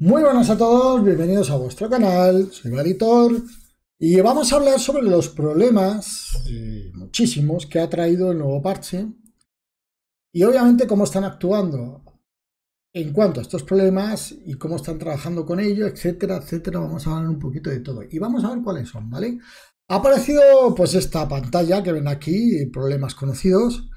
Muy buenas a todos, bienvenidos a vuestro canal, soy Valitor y vamos a hablar sobre los problemas, eh, muchísimos, que ha traído el nuevo parche y obviamente cómo están actuando en cuanto a estos problemas y cómo están trabajando con ellos, etcétera, etcétera. Vamos a hablar un poquito de todo y vamos a ver cuáles son, ¿vale? Ha aparecido pues esta pantalla que ven aquí, problemas conocidos,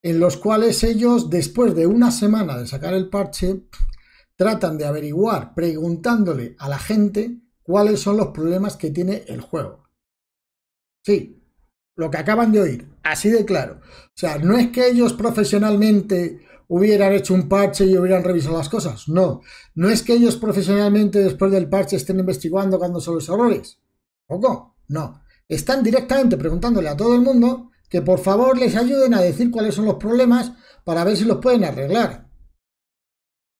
en los cuales ellos después de una semana de sacar el parche tratan de averiguar preguntándole a la gente cuáles son los problemas que tiene el juego. Sí, lo que acaban de oír, así de claro. O sea, no es que ellos profesionalmente hubieran hecho un parche y hubieran revisado las cosas, no. No es que ellos profesionalmente después del parche estén investigando cuándo son los errores. Poco, no. Están directamente preguntándole a todo el mundo que por favor les ayuden a decir cuáles son los problemas para ver si los pueden arreglar.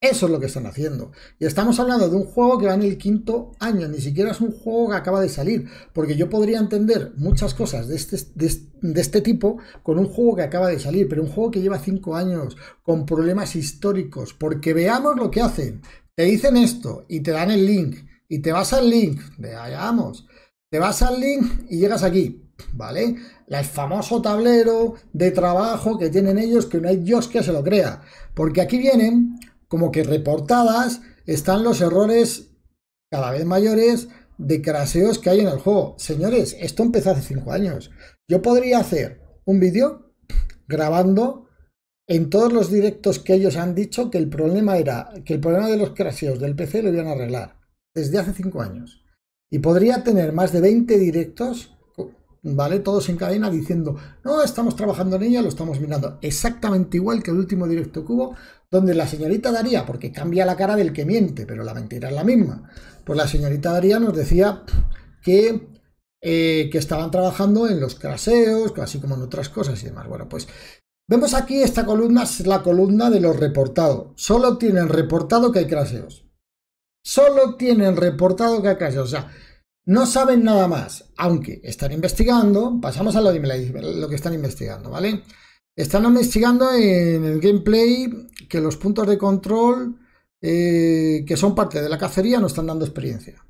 Eso es lo que están haciendo. Y estamos hablando de un juego que va en el quinto año, ni siquiera es un juego que acaba de salir, porque yo podría entender muchas cosas de este, de, este tipo con un juego que acaba de salir, pero un juego que lleva cinco años, con problemas históricos, porque veamos lo que hacen. Te dicen esto y te dan el link, y te vas al link, veamos, te vas al link y llegas aquí, ¿vale? El famoso tablero de trabajo que tienen ellos que no hay Dios que se lo crea. Porque aquí vienen como que reportadas están los errores cada vez mayores de craseos que hay en el juego. Señores, esto empezó hace 5 años. Yo podría hacer un vídeo grabando en todos los directos que ellos han dicho que el problema era que el problema de los craseos del PC lo iban a arreglar desde hace 5 años. Y podría tener más de 20 directos, ¿vale? Todos en cadena diciendo, no, estamos trabajando en ella, lo estamos mirando. Exactamente igual que el último directo que hubo, donde la señorita Daría, porque cambia la cara del que miente, pero la mentira es la misma, pues la señorita Daría nos decía que, eh, que estaban trabajando en los craseos, así como en otras cosas y demás. Bueno, pues vemos aquí esta columna, es la columna de los reportados. Solo tienen reportado que hay craseos. Solo tienen reportado que hay craseos. O sea, no saben nada más, aunque están investigando. Pasamos a lo, de, lo que están investigando, ¿vale? Están investigando en el gameplay que los puntos de control eh, que son parte de la cacería no están dando experiencia.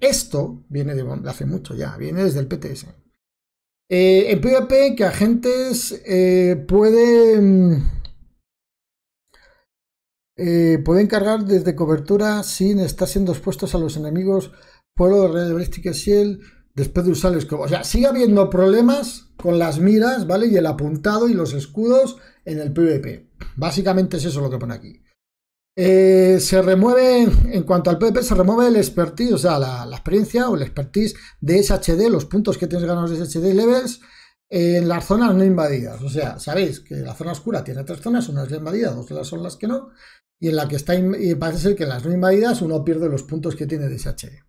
Esto viene de, hace mucho ya, viene desde el PTS. Eh, en PvP que agentes eh, pueden, eh, pueden cargar desde cobertura sin estar siendo expuestos a los enemigos, pueblo de Red Shield, después de usar el O sea, sigue habiendo problemas con las miras, ¿vale? Y el apuntado y los escudos en el PvP. Básicamente es eso lo que pone aquí. Eh, se remueve, en cuanto al PvP, se remueve el expertise, o sea, la, experiencia o el expertise de SHD, los puntos que tienes ganados de SHD levels en las zonas no invadidas. O sea, sabéis que la zona oscura tiene tres zonas, una es invadidas, invadida, dos son las que no, y en la que está, y parece ser que en las no invadidas uno pierde los puntos que tiene de SHD.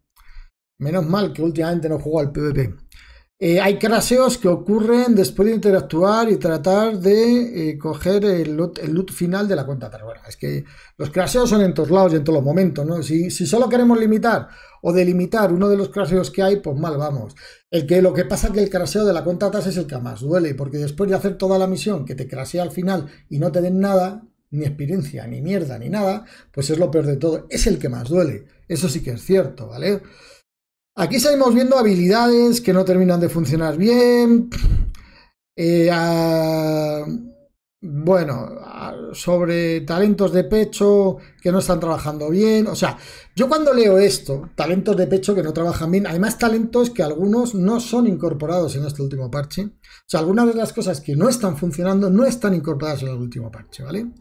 Menos mal que últimamente no juego al PvP. Eh, hay craseos que ocurren después de interactuar y tratar de eh, coger el loot, final de la cuenta. Pero bueno, es que los craseos son en todos lados y en todos los momentos, ¿no? Si, solo queremos limitar o delimitar uno de los craseos que hay, pues mal vamos. El que, lo que pasa es que el craseo de la cuenta atrás es el que más duele, porque después de hacer toda la misión, que te crasea al final y no te den nada, ni experiencia, ni mierda, ni nada, pues es lo peor de todo. Es el que más duele. Eso sí que es cierto, ¿vale? Aquí seguimos viendo habilidades que no terminan de funcionar bien. Eh, bueno, sobre talentos de pecho que no están trabajando bien. O sea, yo cuando leo esto, talentos de pecho que no trabajan bien, hay más talentos que algunos no son incorporados en este último parche. O sea, algunas de las cosas que no están funcionando no están incorporadas en el último parche, ¿vale?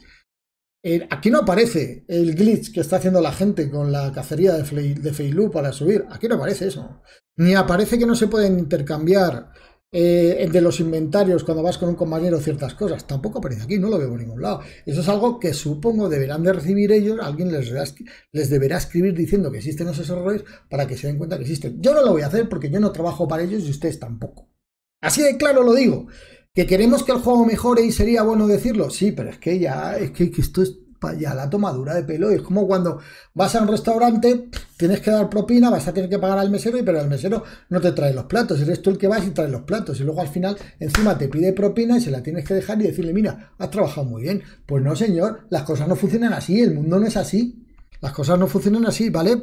Eh, aquí no aparece el glitch que está haciendo la gente con la cacería de, Feilu para subir. Aquí no aparece eso. Ni aparece que no se pueden intercambiar entre eh, de los inventarios cuando vas con un compañero ciertas cosas. Tampoco aparece aquí, no lo veo en ningún lado. Eso es algo que supongo deberán de recibir ellos, alguien les, les deberá escribir diciendo que existen esos errores para que se den cuenta que existen. Yo no lo voy a hacer porque yo no trabajo para ellos y ustedes tampoco. Así de claro lo digo. ¿Que queremos que el juego mejore y sería bueno decirlo? Sí, pero es que ya, es que, esto es ya la tomadura de pelo. Es como cuando vas a un restaurante, tienes que dar propina, vas a tener que pagar al mesero, y pero el mesero no te trae los platos. Eres tú el que vas y trae los platos. Y luego al final, encima te pide propina y se la tienes que dejar y decirle, mira, has trabajado muy bien. Pues no, señor, las cosas no funcionan así, el mundo no es así. Las cosas no funcionan así, ¿vale?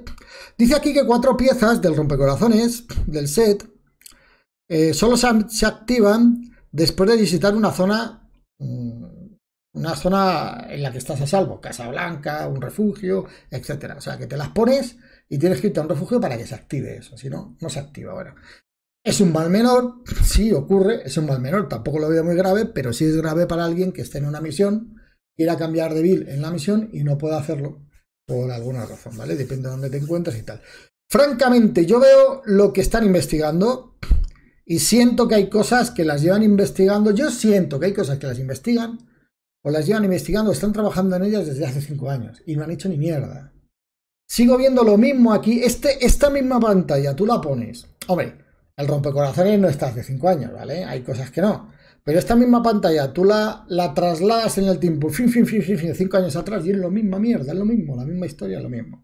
Dice aquí que cuatro piezas del rompecorazones, del set, eh, solo se activan después de visitar una zona, mm, una zona en la que estás a salvo, Casa Blanca, un refugio, etcétera. O sea, que te las pones y tienes que irte a un refugio para que se active eso, si no, no se activa ahora. Es un mal menor, sí ocurre, es un mal menor, tampoco lo veo muy grave, pero sí es grave para alguien que esté en una misión, quiera cambiar de bill en la misión y no pueda hacerlo por alguna razón, ¿vale? Depende de dónde te encuentres y tal. Francamente, yo veo lo que están investigando y siento que hay cosas que las llevan investigando, yo siento que hay cosas que las investigan, o las llevan investigando, están trabajando en ellas desde hace cinco años, y no han hecho ni mierda. Sigo viendo lo mismo aquí, este, esta misma pantalla, tú la pones. Hombre, el rompecorazones no está hace cinco años, ¿vale? Hay cosas que no. Pero esta misma pantalla, tú la, la trasladas en el tiempo, fin, fin, fin, fin, cinco años atrás, y es lo misma mierda, es lo mismo, la misma historia, lo mismo.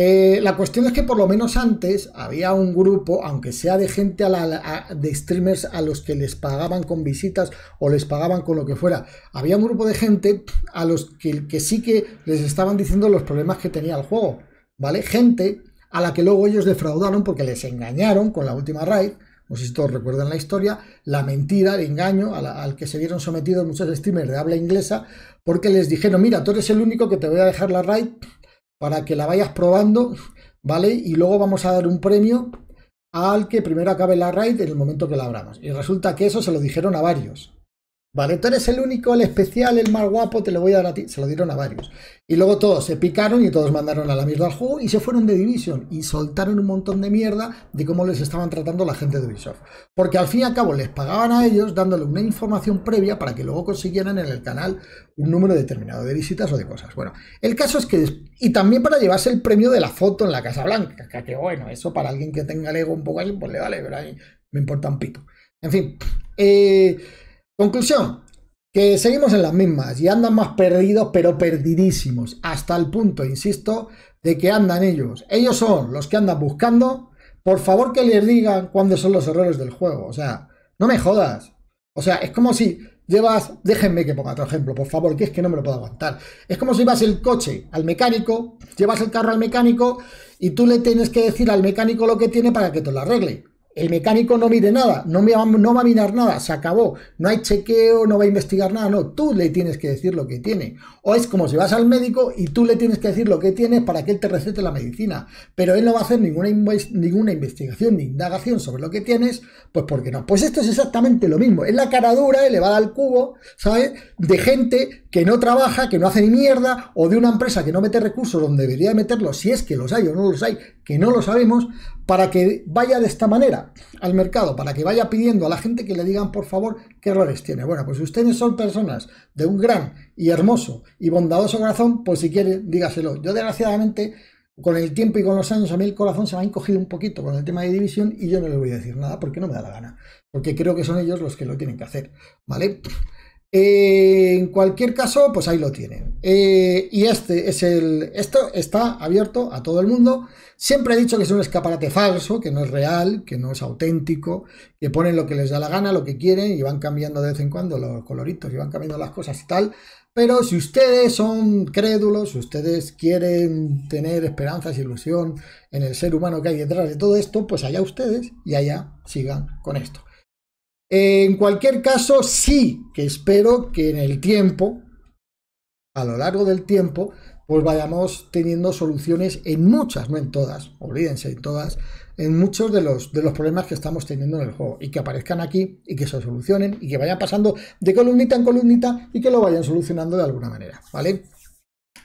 Eh, la cuestión es que por lo menos antes había un grupo, aunque sea de gente a de streamers a los que les pagaban con visitas o les pagaban con lo que fuera, había un grupo de gente a los que, que sí que les estaban diciendo los problemas que tenía el juego, ¿vale? Gente a la que luego ellos defraudaron porque les engañaron con la última raid, no sé si todos recuerdan la historia, la mentira, el engaño al que se vieron sometidos muchos streamers de habla inglesa porque les dijeron, mira, tú eres el único que te voy a dejar la raid para que la vayas probando, ¿vale? Y luego vamos a dar un premio al que primero acabe la raid en el momento que la abramos. Y resulta que eso se lo dijeron a varios, ¿Vale? Tú eres el único, el especial, el más guapo, te lo voy a dar a ti. Se lo dieron a varios. Y luego todos se picaron y todos mandaron a la mierda al juego y se fueron de división y soltaron un montón de mierda de cómo les estaban tratando la gente de Ubisoft. Porque al fin y al cabo les pagaban a ellos dándole una información previa para que luego consiguieran en el canal un número determinado de visitas o de cosas. Bueno, el caso es que... Y también para llevarse el premio de la foto en la Casa Blanca, que, bueno, eso para alguien que tenga el ego un poco así, pues le vale, pero a me importa un pito. En fin, eh... Conclusión, que seguimos en las mismas y andan más perdidos, pero perdidísimos, hasta el punto, insisto, de que andan ellos. Ellos son los que andan buscando. Por favor que les digan cuándo son los errores del juego. O sea, no me jodas. O sea, es como si llevas, déjenme que ponga otro ejemplo, por favor, que es que no me lo puedo aguantar. Es como si vas el coche al mecánico, llevas el carro al mecánico y tú le tienes que decir al mecánico lo que tiene para que te lo arregle el mecánico no mide nada, no, va, no va a mirar nada, se acabó, no hay chequeo, no va a investigar nada, no, tú le tienes que decir lo que tiene. O es como si vas al médico y tú le tienes que decir lo que tienes para que él te recete la medicina, pero él no va a hacer ninguna, ninguna investigación ni indagación sobre lo que tienes, pues porque no. Pues esto es exactamente lo mismo, es la cara dura, elevada al cubo, ¿sabes? De gente que no trabaja, que no hace ni mierda, o de una empresa que no mete recursos donde debería meterlos, si es que los hay o no los hay, que no lo sabemos, para que vaya de esta manera al mercado para que vaya pidiendo a la gente que le digan por favor qué errores tiene. Bueno, pues ustedes son personas de un gran y hermoso y bondadoso corazón, pues si quieren, dígaselo. Yo desgraciadamente con el tiempo y con los años a mí el corazón se me ha encogido un poquito con el tema de división y yo no le voy a decir nada porque no me da la gana, porque creo que son ellos los que lo tienen que hacer, ¿vale? en cualquier caso, pues ahí lo tienen. Eh, y este es el. Esto está abierto a todo el mundo. Siempre he dicho que es un escaparate falso, que no es real, que no es auténtico, que ponen lo que les da la gana, lo que quieren, y van cambiando de vez en cuando los coloritos, y van cambiando las cosas y tal. Pero si ustedes son crédulos, si ustedes quieren tener esperanzas y ilusión en el ser humano que hay detrás de todo esto, pues allá ustedes y allá sigan con esto. En cualquier caso, sí que espero que en el tiempo, a lo largo del tiempo, pues vayamos teniendo soluciones en muchas, no en todas, olvídense en todas, en muchos de los, de los problemas que estamos teniendo en el juego y que aparezcan aquí y que se solucionen y que vayan pasando de columnita en columnita y que lo vayan solucionando de alguna manera, ¿vale?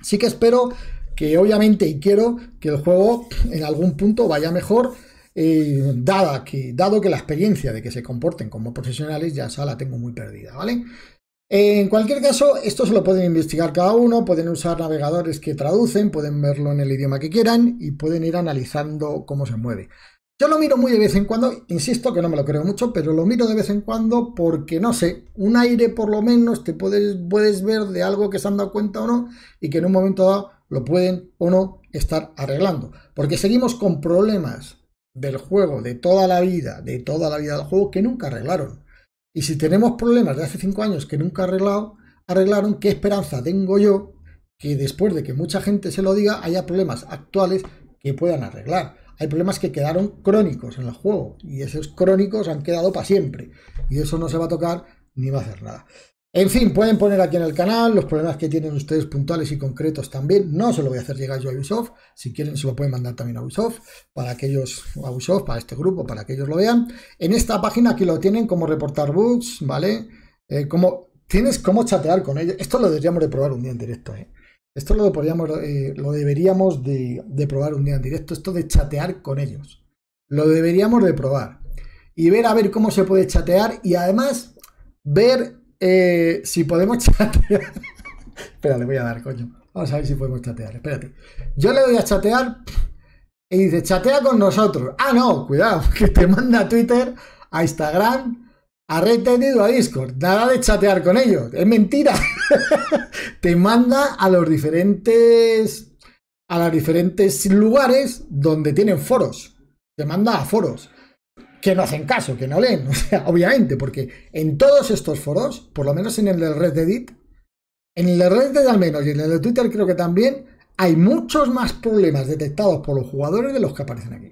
Sí que espero que obviamente y quiero que el juego en algún punto vaya mejor, eh, dada que, dado que la experiencia de que se comporten como profesionales ya esa la tengo muy perdida, ¿vale? En cualquier caso, esto se lo pueden investigar cada uno, pueden usar navegadores que traducen, pueden verlo en el idioma que quieran y pueden ir analizando cómo se mueve. Yo lo miro muy de vez en cuando, insisto que no me lo creo mucho, pero lo miro de vez en cuando porque, no sé, un aire por lo menos te puedes, puedes ver de algo que se han dado cuenta o no y que en un momento dado lo pueden o no estar arreglando. Porque seguimos con problemas del juego de toda la vida, de toda la vida del juego, que nunca arreglaron. Y si tenemos problemas de hace 5 años que nunca arreglado, arreglaron, ¿qué esperanza tengo yo que después de que mucha gente se lo diga haya problemas actuales que puedan arreglar? Hay problemas que quedaron crónicos en el juego y esos crónicos han quedado para siempre. Y eso no se va a tocar ni va a hacer nada. En fin, pueden poner aquí en el canal los problemas que tienen ustedes puntuales y concretos también. No se lo voy a hacer llegar yo a Ubisoft. Si quieren, se lo pueden mandar también a Ubisoft, para que ellos, a Ubisoft, para este grupo, para que ellos lo vean. En esta página aquí lo tienen, como reportar bugs, ¿vale? Eh, como, tienes cómo chatear con ellos. Esto lo deberíamos de probar un día en directo, ¿eh? Esto lo, eh, lo deberíamos de, de probar un día en directo, esto de chatear con ellos. Lo deberíamos de probar. Y ver a ver cómo se puede chatear y además ver eh, si podemos chatear. Espera, le voy a dar, coño. Vamos a ver si podemos chatear. Espérate. Yo le doy a chatear y dice, chatea con nosotros. Ah, no, cuidado, que te manda a Twitter, a Instagram, a Red a Discord. Nada de chatear con ellos. Es mentira. te manda a los diferentes. a los diferentes lugares donde tienen foros. Te manda a foros que no hacen caso, que no leen, o sea, obviamente, porque en todos estos foros, por lo menos en el de Reddit, en el de Reddit al menos y en el de Twitter creo que también, hay muchos más problemas detectados por los jugadores de los que aparecen aquí.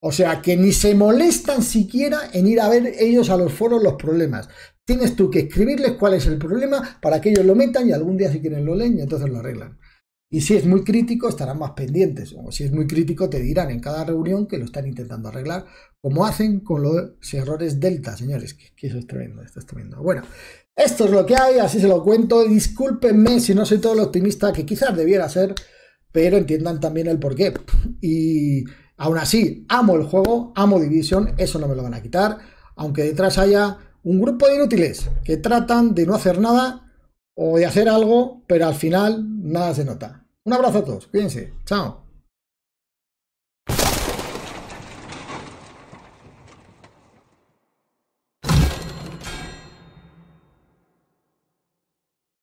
O sea, que ni se molestan siquiera en ir a ver ellos a los foros los problemas. Tienes tú que escribirles cuál es el problema para que ellos lo metan y algún día si quieren lo leen y entonces lo arreglan. Y si es muy crítico, estarán más pendientes. O si es muy crítico, te dirán en cada reunión que lo están intentando arreglar como hacen con los errores delta, señores, que, eso es tremendo, esto es tremendo. Bueno, esto es lo que hay, así se lo cuento, discúlpenme si no soy todo el optimista que quizás debiera ser, pero entiendan también el porqué. Y aún así, amo el juego, amo Division, eso no me lo van a quitar, aunque detrás haya un grupo de inútiles que tratan de no hacer nada o de hacer algo, pero al final nada se nota. Un abrazo a todos, cuídense, chao.